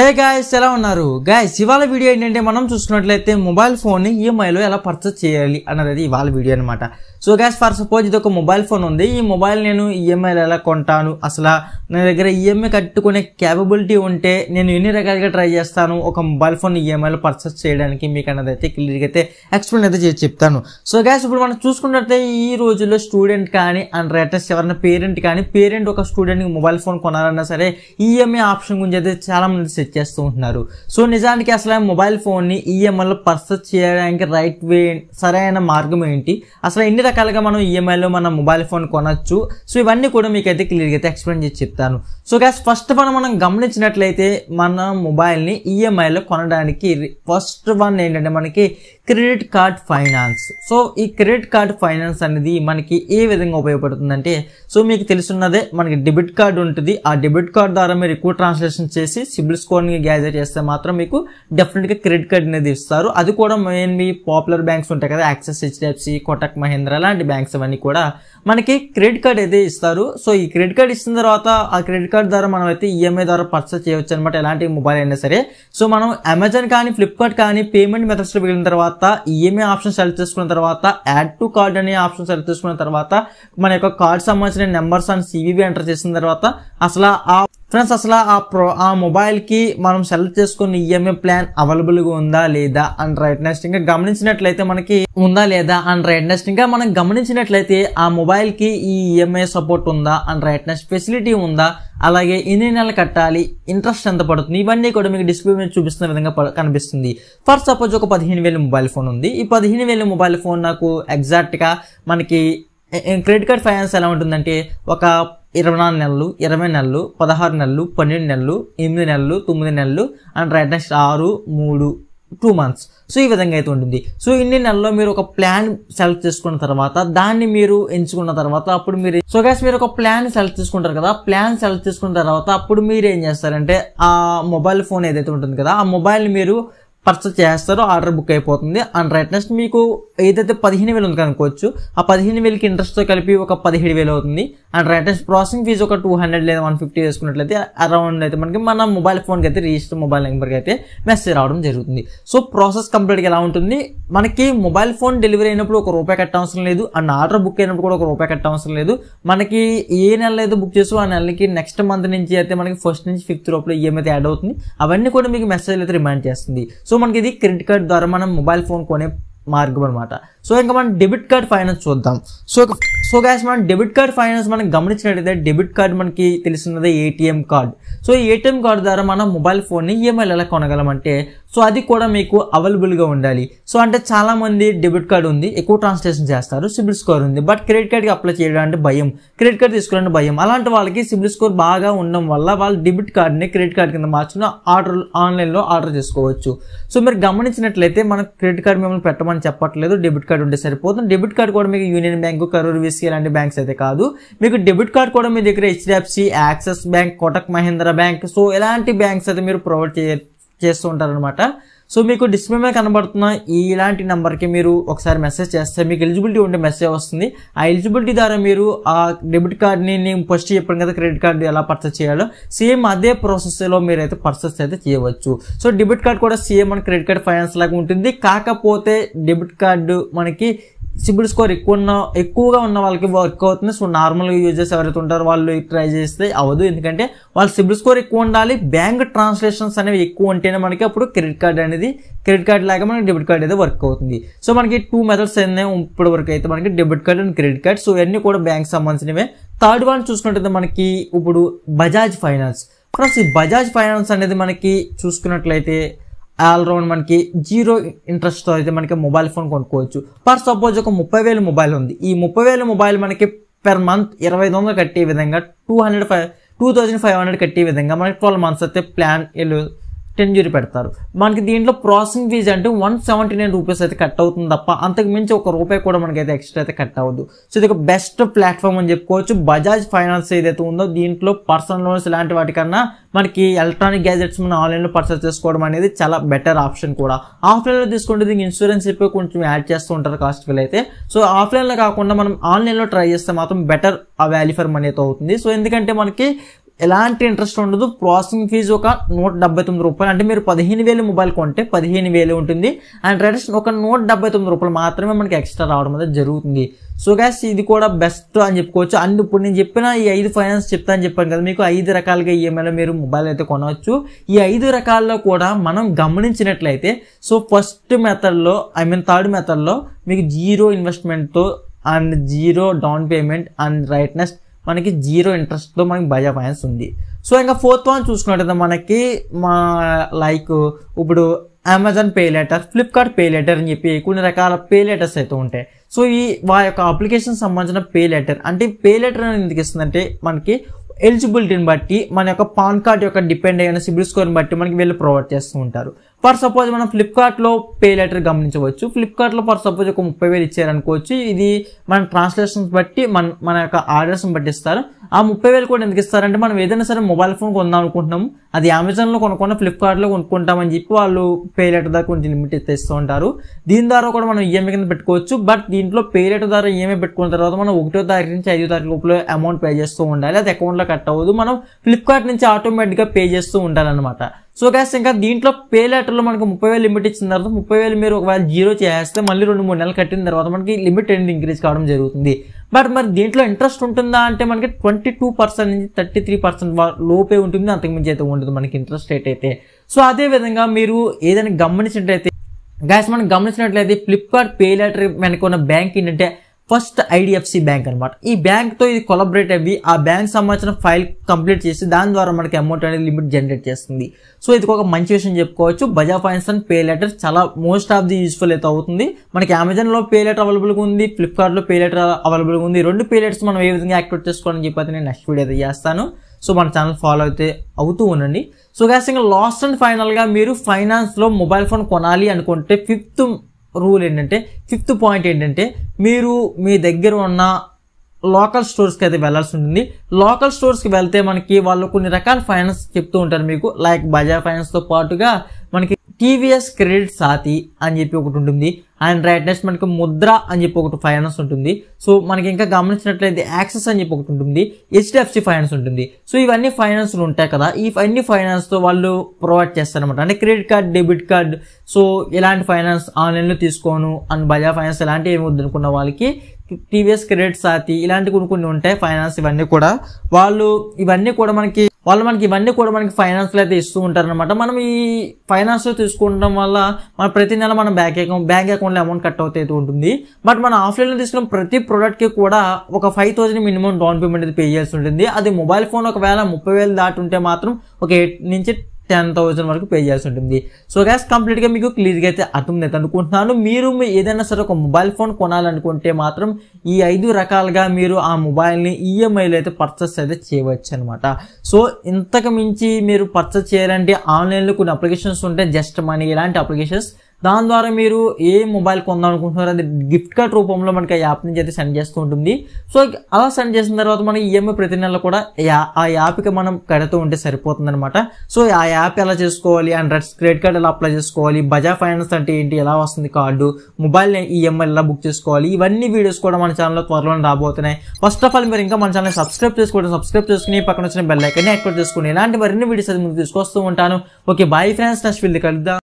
hey guys ఎలా ఉన్నారు guys ఇవాళ వీడియో ఏంటంటే మనం చూసుకున్నట్లయితే మొబైల్ ఫోన్ని ఈఎంఐలో ఎలా పర్చేస్ చేయాలి అన్నది ఇవాళ వీడియో అనమాట సో గ్యాస్ ఫర్ సపోజ్ ఇది ఒక మొబైల్ ఫోన్ ఉంది ఈ మొబైల్ నేను ఈఎంఐలో e ఎలా కొంటాను అసలు నా దగ్గర ఈఎంఐ e కట్టుకునే క్యాపబిలిటీ ఉంటే నేను ఎన్ని రకాలుగా ట్రై చేస్తాను ఒక మొబైల్ ఫోన్ ఈఎంఐలో పర్చేస్ చేయడానికి మీకు అన్నది అయితే క్లియర్గా అయితే ఎక్స్ప్లెయిన్ అయితే చేసి చెప్తాను సో గ్యాస్ ఇప్పుడు మనం చూసుకున్నట్లయితే ఈ రోజుల్లో స్టూడెంట్ కానీ అండ్ రేటర్స్ ఎవరైనా పేరెంట్ కానీ పేరెంట్ ఒక స్టూడెంట్కి మొబైల్ ఫోన్ కొనాలన్నా సరే ఈఎంఐ e ఆప్షన్ గురించి అయితే చాలామంది సెట్ చేస్తూ ఉంటున్నారు సో నిజానికి అసలు మొబైల్ ఫోన్ని ఈఎంఐలో పర్చేస్ చేయడానికి రైట్ వే సరైన మార్గం ఏంటి అసలు ఎన్ని రకాలుగా మనం ఈఎంఐలో e మన మొబైల్ ఫోన్ కొనచ్చు సో ఇవన్నీ కూడా మీకు అయితే క్లియర్గా అయితే ఎక్స్ప్లెయిన్ చేసి చెప్తాను సో గ్యాస్ ఫస్ట్ వన్ మనం గమనించినట్లయితే మన మొబైల్ని ఈఎంఐలో e కొనడానికి ఫస్ట్ వన్ ఏంటంటే మనకి క్రెడిట్ కార్డ్ ఫైనాన్స్ సో ఈ క్రెడిట్ కార్డ్ ఫైనాన్స్ అనేది మనకి ఏ విధంగా ఉపయోగపడుతుందంటే సో మీకు తెలుసున్నదే మనకి డెబిట్ కార్డ్ ఉంటుంది ఆ డెబిట్ కార్డ్ ద్వారా మీరు ఎక్కువ ట్రాన్స్లేషన్ చేసి సిబిల్ స్కోర్ని గ్యాజెట్ చేస్తే మాత్రం మీకు డెఫినెట్గా క్రెడిట్ కార్డ్ అనేది ఇస్తారు అది కూడా మెయిన్ మీ పాపులర్ బ్యాంక్స్ ఉంటాయి కదా యాక్సెస్ హెచ్డిఎఫ్సి కోటక్ మహేంద్ర అలాంటి బ్యాంక్స్ అవన్నీ కూడా మనకి క్రెడిట్ కార్డ్ అయితే ఇస్తారు సో ఈ క్రెడిట్ కార్డ్ ఇచ్చిన తర్వాత ఆ క్రెడిట్ కార్డ్ ద్వారా మనం అయితే ఈఎంఐ e ద్వారా పర్చేస్ చేయవచ్చు అనమాట ఎలాంటి మొబైల్ అయినా సరే సో మనం అమెజాన్ కానీ ఫ్లిప్కార్ట్ కానీ పేమెంట్ లో వెళ్ళిన తర్వాత ఈఎంఐ ఆప్షన్ సెలెక్ట్ చేసుకున్న తర్వాత యాడ్ టు కార్డ్ అనే ఆప్షన్ సెలెక్ట్ చేసుకున్న తర్వాత మన యొక్క కార్డ్ సంబంధించిన నెంబర్స్ అండ్ సివివి ఎంటర్ చేసిన తర్వాత అసలు ఆ ఫ్రెండ్స్ అసలు ఆ ప్రో ఆ మొబైల్కి మనం సెలెక్ట్ చేసుకున్న ఈఎంఐ ప్లాన్ అవైలబుల్గా ఉందా లేదా అండ్ రైట్ నెక్స్ట్ ఇంకా గమనించినట్లయితే మనకి ఉందా లేదా అండ్ రైట్ నెక్స్ట్ ఇంకా మనం గమనించినట్లయితే ఆ మొబైల్కి ఈ ఈఎంఐ e సపోర్ట్ ఉందా అండ్ రైట్ నెక్స్ట్ ఫెసిలిటీ ఉందా అలాగే ఎన్ని నెలలు కట్టాలి ఇంట్రెస్ట్ ఎంత పడుతుంది ఇవన్నీ కూడా మీకు డిస్క్రిప్షన్ చూపిస్తున్న విధంగా కనిపిస్తుంది ఫర్ సపోజ్ ఒక పదిహేను వేల మొబైల్ ఫోన్ ఉంది ఈ పదిహేను వేల మొబైల్ ఫోన్ నాకు ఎగ్జాక్ట్గా మనకి క్రెడిట్ కార్డ్ ఫైనాన్స్ ఎలా ఉంటుందంటే ఒక ఇరవై నాలుగు నెలలు ఇరవై నెలలు పదహారు నెలలు పన్నెండు నెలలు ఎనిమిది నెలలు తొమ్మిది నెలలు అండ్ రైట్ నెక్స్ట్ ఆరు మూడు టూ మంత్స్ సో ఈ విధంగా అయితే ఉంటుంది సో ఇన్ని నెలలో మీరు ఒక ప్లాన్ సెలెక్ట్ చేసుకున్న తర్వాత దాన్ని మీరు ఎంచుకున్న తర్వాత అప్పుడు మీరు సో గ్యాస్ మీరు ఒక ప్లాన్ సెలెక్ట్ చేసుకుంటారు కదా ప్లాన్ సెలెక్ట్ చేసుకున్న తర్వాత అప్పుడు మీరు ఏం చేస్తారంటే ఆ మొబైల్ ఫోన్ ఏదైతే ఉంటుంది కదా ఆ మొబైల్ మీరు పర్చేస్ చేస్తారో ఆర్డర్ బుక్ అయిపోతుంది అండ్ రైట్ నెక్స్ట్ మీకు ఏదైతే పదిహేను వేలు ఉంది అనుకోవచ్చు ఆ పదిహేను వేలకి ఇంట్రెస్ట్తో కలిపి ఒక పదిహేడు వేలు అవుతుంది and right next processing fee ఒక టూ హండ్రెడ్ లేదా వన్ ఫిఫ్టీ వేసుకున్నట్లయితే అరౌండ్ అయితే మనకి మన మొబైల్ ఫోన్కి అయితే రిజిస్టర్ మొబైల్ నెంబర్కి అయితే మెసేజ్ రావడం జరుగుతుంది సో ప్రాసెస్ కంప్లీట్గా ఎలా ఉంటుంది మనకి మొబైల్ ఫోన్ డెలివరీ అయినప్పుడు ఒక రూపాయి కట్ట అవసరం లేదు అండ్ ఆర్డర్ బుక్ అయినప్పుడు కూడా ఒక రూపాయి కట్ట అవసరం లేదు మనకి ఏ నెల అయితే బుక్ చేసో ఆ నెలకి నెక్స్ట్ మంత్ నుంచి అయితే మనకి ఫస్ట్ నుంచి ఫిఫ్త్ రూపాయలు ఈఎంఐ అయితే యాడ్ అవుతుంది అవన్నీ కూడా మీకు మెసేజ్ అయితే రిమైండ్ చేస్తుంది సో మనకి ఇది క్రెడిట్ కార్డ్ ద్వారా మనం మొబైల్ ఫోన్ కొనే మార్గం అనమాట సో ఇంకా మనం డెబిట్ కార్డ్ ఫైనాన్స్ చూద్దాం సో సో గ్యాస్ మనం డెబిట్ కార్డ్ ఫైనాన్స్ మనం గమనించినట్లయితే డెబిట్ కార్డ్ మనకి తెలిసినదే ATM card so ATM card ద్వారా మనం మొబైల్ ఫోన్ని ఈఎంఐలు e ఎలా కొనగలమంటే సో అది కూడా మీకు అవైలబుల్గా ఉండాలి సో అంటే చాలామంది డెబిట్ కార్డు ఉంది ఎక్కువ ట్రాన్స్లేషన్ చేస్తారు సిబిల్ స్కోర్ ఉంది బట్ క్రెడిట్ కార్డ్కి అప్లై చేయడానికి భయం క్రెడిట్ కార్డ్ తీసుకోవడానికి భయం అలాంటి వాళ్ళకి సిబిల్ స్కోర్ బాగా ఉండడం వల్ల వాళ్ళు డెబిట్ కార్డ్ని క్రెడిట్ కార్డ్ కింద మార్చుకుని ఆర్డర్ ఆన్లైన్లో ఆర్డర్ చేసుకోవచ్చు సో మీరు గమనించినట్లయితే మనం క్రెడిట్ కార్డ్ మిమ్మల్ని పెట్టమని చెప్పట్లేదు డెబిట్ కార్డ్ ఉంటే సరిపోతుంది డెబిట్ కార్డ్ కూడా మీకు యూనియన్ బ్యాంకు కరూర్ విసి ఇలాంటి బ్యాంక్స్ అయితే కాదు మీకు డెబిట్ కార్డ్ కూడా మీ దగ్గర HDFC Axis Bank Kotak Mahindra Bank so ఇలాంటి బ్యాంక్స్ అయితే మీరు ప్రొవైడ్ చేయ చేస్తూ ఉంటారనమాట సో మీకు డిస్ప్లే మీద కనబడుతున్న ఇలాంటి నెంబర్కి మీరు ఒకసారి మెసేజ్ చేస్తే మీకు ఎలిజిబిలిటీ ఉండే మెసేజ్ వస్తుంది ఆ ఎలిజిబిలిటీ ద్వారా మీరు ఆ డెబిట్ కార్డ్ని నేను ఫస్ట్ చెప్పాను కదా క్రెడిట్ కార్డు ఎలా పర్చేస్ చేయాలో సేమ్ అదే ప్రాసెస్లో మీరు అయితే పర్చేస్ అయితే చేయవచ్చు సో డెబిట్ కార్డ్ కూడా సేమ్ మన క్రెడిట్ కార్డ్ ఫైనాన్స్ లాగా ఉంటుంది కాకపోతే డెబిట్ కార్డు మనకి సిబిల్ స్కోర్ ఎక్కువ ఉన్న ఎక్కువగా ఉన్న వాళ్ళకి వర్క్ అవుతుంది సో నార్మల్గా చేసి ఎవరైతే ఉంటారో వాళ్ళు ట్రై చేస్తే అవ్వదు ఎందుకంటే వాళ్ళ సిబిల్ స్కోర్ ఎక్కువ ఉండాలి బ్యాంక్ ట్రాన్స్లేషన్స్ అనేవి ఎక్కువ ఉంటేనే మనకి అప్పుడు క్రెడిట్ కార్డ్ అనేది అనేది క్రెడిట్ కార్డ్ లాగా మనకి డెబిట్ కార్డ్ అయితే వర్క్ అవుతుంది సో మనకి టూ మెథడ్స్ అన్నీ ఇప్పటి వరకు అయితే మనకి debit card and credit card so ఇవన్నీ కూడా బ్యాంక్ సంబంధించినవే థర్డ్ వన్ చూసుకున్నట్టయితే మనకి ఇప్పుడు బజాజ్ ఫైనాన్స్ ఫ్రెండ్స్ ఈ బజాజ్ ఫైనాన్స్ అనేది మనకి చూసుకున్నట్లయితే ఆల్రౌండ్ మనకి జీరో ఇంట్రెస్ట్తో అయితే మనకి మొబైల్ ఫోన్ కొనుక్కోవచ్చు ఫర్ సపోజ్ ఒక ముప్పై వేలు మొబైల్ ఉంది ఈ ముప్పై వేలు మొబైల్ మనకి పెర్ మంత్ ఇరవై ఐదు వందలు కట్టే విధంగా two hundred five two thousand five hundred కట్టే విధంగా మనకి ట్వెల్వ్ మంత్స్ అయితే ప్లాన్ టెన్జూరీ పెడతారు మనకి దీంట్లో ప్రాసెసింగ్ ఫీజ్ అంటే వన్ సెవెంటీ నైన్ రూపీస్ అయితే కట్ అవుతుంది తప్ప అంతకు మించి ఒక రూపాయి కూడా మనకైతే ఎక్స్ట్రా అయితే కట్ అవ్వదు సో ఇది ఒక బెస్ట్ ప్లాట్ఫామ్ అని చెప్పుకోవచ్చు బజాజ్ ఫైనాన్స్ ఏదైతే ఉందో దీంట్లో పర్సనల్ లోన్స్ ఇలాంటి వాటికన్నా మనకి ఎలక్ట్రానిక్ గ్యాజెట్స్ మనం ఆన్లైన్లో పర్చేస్ చేసుకోవడం అనేది చాలా బెటర్ ఆప్షన్ కూడా ఆఫ్లైన్లో తీసుకుంటే దీనికి ఇన్సూరెన్స్ చెప్పి కొంచెం యాడ్ చేస్తూ ఉంటారు కాస్ట్ ఫిల్ అయితే సో ఆఫ్లైన్లో కాకుండా మనం ఆన్లైన్లో ట్రై చేస్తే మాత్రం బెటర్ ఆ వాల్యూ ఫర్ మనీ అయితే అవుతుంది సో ఎందుకంటే మనకి ఎలాంటి ఇంట్రెస్ట్ ఉండదు ప్రాసెసింగ్ ఫీజు ఒక నూట డెబ్బై తొమ్మిది రూపాయలు అంటే మీరు పదిహేను వేలు మొబైల్ కొంటే పదిహేను వేలు ఉంటుంది అండ్ రేటెస్ట్ ఒక నూట డెబ్బై తొమ్మిది రూపాయలు మాత్రమే మనకి ఎక్స్ట్రా రావడం అనేది జరుగుతుంది సో గ్యాస్ ఇది కూడా బెస్ట్ అని చెప్పుకోవచ్చు అండ్ ఇప్పుడు నేను చెప్పిన ఈ ఐదు ఫైనాన్స్ చెప్తా అని చెప్పాను కదా మీకు ఐదు రకాలుగా ఈఎంఐలో మీరు మొబైల్ అయితే కొనవచ్చు ఈ ఐదు రకాల్లో కూడా మనం గమనించినట్లయితే సో ఫస్ట్ మెథడ్లో ఐ మీన్ థర్డ్ మెథడ్లో మీకు జీరో ఇన్వెస్ట్మెంట్తో and zero down payment and రైట్నెస్ మనకి జీరో ఇంట్రెస్ట్తో మనకి బజా ఫైనాన్స్ ఉంది సో ఇంకా ఫోర్త్ వన్ చూసుకున్నట్టయితే మనకి మా లైక్ ఇప్పుడు Amazon pay later Flipkart pay later అని చెప్పి కొన్ని రకాల పే లెటర్స్ అయితే ఉంటాయి సో ఈ వా యొక్క అప్లికేషన్ సంబంధించిన పే లెటర్ అంటే పే లెటర్ అనేది ఎందుకు ఇస్తుందంటే మనకి ఎలిజిబిలిటీని బట్టి మన యొక్క పాన్ కార్డ్ యొక్క డిపెండ్ అయిన సిబిల్ స్కోర్ని బట్టి మనకి వీళ్ళు ప్రొవైడ్ చేస్తూ ఉంటారు ఫర్ సపోజ్ మనం ఫ్లిప్కార్ట్లో పే లెటర్ గమనించవచ్చు ఫ్లిప్కార్ట్లో ఫర్ సపోజ్ ఒక ముప్పై వేలు ఇచ్చారనుకోవచ్చు ఇది మన ట్రాన్స్లేషన్స్ బట్టి మన మన యొక్క ఆర్డర్స్ని బట్టి ఇస్తారు ఆ ముప్పై వేలు కూడా ఎందుకు ఇస్తారంటే మనం ఏదైనా సరే మొబైల్ ఫోన్ కొందాం అనుకుంటున్నాము అది అమెజాన్లో కొనుక్కున్న ఫ్లిప్కార్ట్లో కొనుక్కుంటామని చెప్పి వాళ్ళు పే లెటర్ ద్వారా కొంచెం లిమిట్ ఇస్తూ ఉంటారు దీని ద్వారా కూడా మనం ఈఎంఐ e కింద పెట్టుకోవచ్చు బట్ దీంట్లో పే లెటర్ ద్వారా ఈఎంఐ పెట్టుకున్న తర్వాత మనం ఒకటో తారీఖు నుంచి ఐదో తారీఖు లోపల అమౌంట్ పే చేస్తూ ఉండాలి అది అకౌంట్లో కట్ అవ్వదు మనం ఫ్లిప్కార్ట్ నుంచి ఆటోమేటిక్గా పే చేస్తూ ఉండాలన్నమాట సో గ్యాస్ ఇంకా దీంట్లో పే లెటర్లో మనకు ముప్పై వేలు లిమిట్ ఇచ్చిన తర్వాత ముప్పై వేలు మీరు ఒకవేళ జీరో చేస్తే మళ్ళీ రెండు మూడు నెలలు కట్టిన తర్వాత మనకి లిమిట్ అనేది ఇంక్రీజ్ కావడం జరుగుతుంది బట్ మరి దీంట్లో ఇంట్రెస్ట్ ఉంటుందా అంటే మనకి ట్వంటీ టూ పర్సెంట్ నుంచి థర్టీ త్రీ పర్సెంట్ లోపే ఉంటుంది అంతకుమించి అయితే ఉండదు మనకి ఇంట్రెస్ట్ రేట్ అయితే సో అదే విధంగా మీరు ఏదైనా గమనించినట్లయితే గ్యాస్ మనం గమనించినట్లయితే ఫ్లిప్కార్ట్ పే లెటర్ మనకు ఉన్న బ్యాంక్ ఏంటంటే ఫస్ట్ ఐడిఎఫ్సి బ్యాంక్ అనమాట ఈ బ్యాంక్తో ఇది కొలబరేట్ అయ్యి ఆ బ్యాంక్ సంబంధించిన ఫైల్ కంప్లీట్ చేసి దాని ద్వారా మనకి అమౌంట్ అనేది లిమిట్ జనరేట్ చేస్తుంది సో ఇది ఒక మంచి విషయం చెప్పుకోవచ్చు Bajaj finance and pay later చాలా మోస్ట్ ఆఫ్ ది యూస్ఫుల్ అయితే అవుతుంది మనకి అమెజాన్లో పే లెటర్ అవైలబుల్గా ఉంది ఫ్లిప్కార్ట్లో పే లెటర్ అవైలబుల్గా ఉంది రెండు పే లెటర్స్ మనం ఏ విధంగా యాక్టివేట్ చేసుకోవాలని చెప్పి నేను నెక్స్ట్ వీడియో అయితే చేస్తాను సో మన ఛానల్ ఫాలో అయితే అవుతూ ఉండండి సో గ్యాస్ ఇంకా లాస్ట్ అండ్ ఫైనల్గా మీరు ఫైనాన్స్లో మొబైల్ ఫోన్ కొనాలి అనుకుంటే ఫిఫ్త్ రూల్ ఏంటంటే ఫిఫ్త్ పాయింట్ ఏంటంటే మీరు మీ దగ్గర ఉన్న లోకల్ స్టోర్స్కి అయితే వెళ్ళాల్సి ఉంటుంది లోకల్ స్టోర్స్కి వెళ్తే మనకి వాళ్ళు కొన్ని రకాల ఫైనాన్స్ చెప్తూ ఉంటారు మీకు లైక్ బజాజ్ ఫైనాన్స్తో పాటుగా మనకి టీవీఎస్ క్రెడిట్ సాతి అని చెప్పి ఒకటి ఉంటుంది అండ్ రైట్ నెక్స్ట్ మనకి ముద్ర అని చెప్పి ఒకటి ఫైనాన్స్ ఉంటుంది సో మనకి ఇంకా గమనించినట్లయితే యాక్సెస్ అని చెప్పి ఒకటి ఉంటుంది హెచ్డిఎఫ్సి ఫైనాన్స్ ఉంటుంది సో ఇవన్నీ ఫైనాన్స్లు ఉంటాయి కదా ఈ అన్ని ఫైనాన్స్తో వాళ్ళు ప్రొవైడ్ చేస్తారనమాట అంటే credit card debit card so ఇలాంటి ఫైనాన్స్ ఆన్లైన్లో తీసుకోను అండ్ బజాజ్ ఫైనాన్స్ ఇలాంటివి ఏమి వద్దనుకున్న వాళ్ళకి టీవీఎస్ క్రెడిట్ సాతి ఇలాంటి కొన్ని కొన్ని ఉంటాయి ఫైనాన్స్ ఇవన్నీ కూడా వాళ్ళు ఇవన్నీ కూడా మనకి వాళ్ళు మనకి ఇవన్నీ కూడా మనకి ఫైనాన్స్లో అయితే ఇస్తూ ఉంటారనమాట మనం ఈ ఫైనాన్స్లో తీసుకుంటాం వల్ల మన ప్రతి నెల మన బ్యాంక్ అకౌంట్ బ్యాంక్ అకౌంట్లో అమౌంట్ కట్ అవుతూ ఉంటుంది బట్ మనం ఆఫ్లైన్లో తీసుకున్న ప్రతి ప్రోడక్ట్కి కూడా ఒక five thousand minimum down payment అయితే పే చేయాల్సి ఉంటుంది అది మొబైల్ ఫోన్ ఒకవేళ ముప్పై వేలు ఉంటే మాత్రం ఒక ఎయిట్ నుంచి టెన్ థౌసండ్ వరకు పే చేయాల్సి ఉంటుంది సో గ్యాస్ కంప్లీట్గా మీకు క్లియర్గా అయితే అర్థం అయితే అనుకుంటున్నాను మీరు ఏదైనా సరే ఒక మొబైల్ ఫోన్ కొనాలనుకుంటే మాత్రం ఈ ఐదు రకాలుగా మీరు ఆ మొబైల్ని ఈఎంఐలో e అయితే పర్చేస్ అయితే చేయవచ్చు అనమాట సో ఇంతకు మించి మీరు పర్చేస్ చేయాలంటే ఆన్లైన్లో కొన్ని అప్లికేషన్స్ ఉంటాయి జస్ట్ మనీ ఇలాంటి అప్లికేషన్స్ దాని ద్వారా మీరు ఏ మొబైల్ కొందాం అనుకుంటున్నారు అది గిఫ్ట్ కార్డ్ రూపంలో మనకి ఆ యాప్ నుంచి అయితే సెండ్ చేస్తూ ఉంటుంది సో అలా సెండ్ చేసిన తర్వాత మనకి ఈఎంఐ e ప్రతి నెల కూడా ఆ యాప్కి మనం కడుతూ ఉంటే సరిపోతుంది అనమాట సో ఆ యాప్ ఎలా చేసుకోవాలి అండ్ క్రెడిట్ కార్డ్ ఎలా అప్లై చేసుకోవాలి బజా ఫైనాన్స్ అంటే ఏంటి ఎలా వస్తుంది కార్డు మొబైల్ ఈఎంఐ e ఎలా బుక్ చేసుకోవాలి ఇవన్నీ వీడియోస్ కూడా మన ఛానల్లో త్వరలో రాబోతున్నాయి ఫస్ట్ ఆఫ్ ఆల్ మీరు ఇంకా మన ఛానల్ సబ్స్క్రైబ్ చేసుకోవడం సబ్స్క్రైబ్ చేసుకుని పక్కన వచ్చిన బెల్ ఐకన్ యాక్టివేట్ చేసుకుని ఇలాంటి మరిన్ని వీడియోస్ అది ముందు తీసుకొస్తూ ఉంటాను ఓకే బాయ్ ఫ్రెండ్స్ నెక్స్ట్ వీళ్ళు కలుద్దాం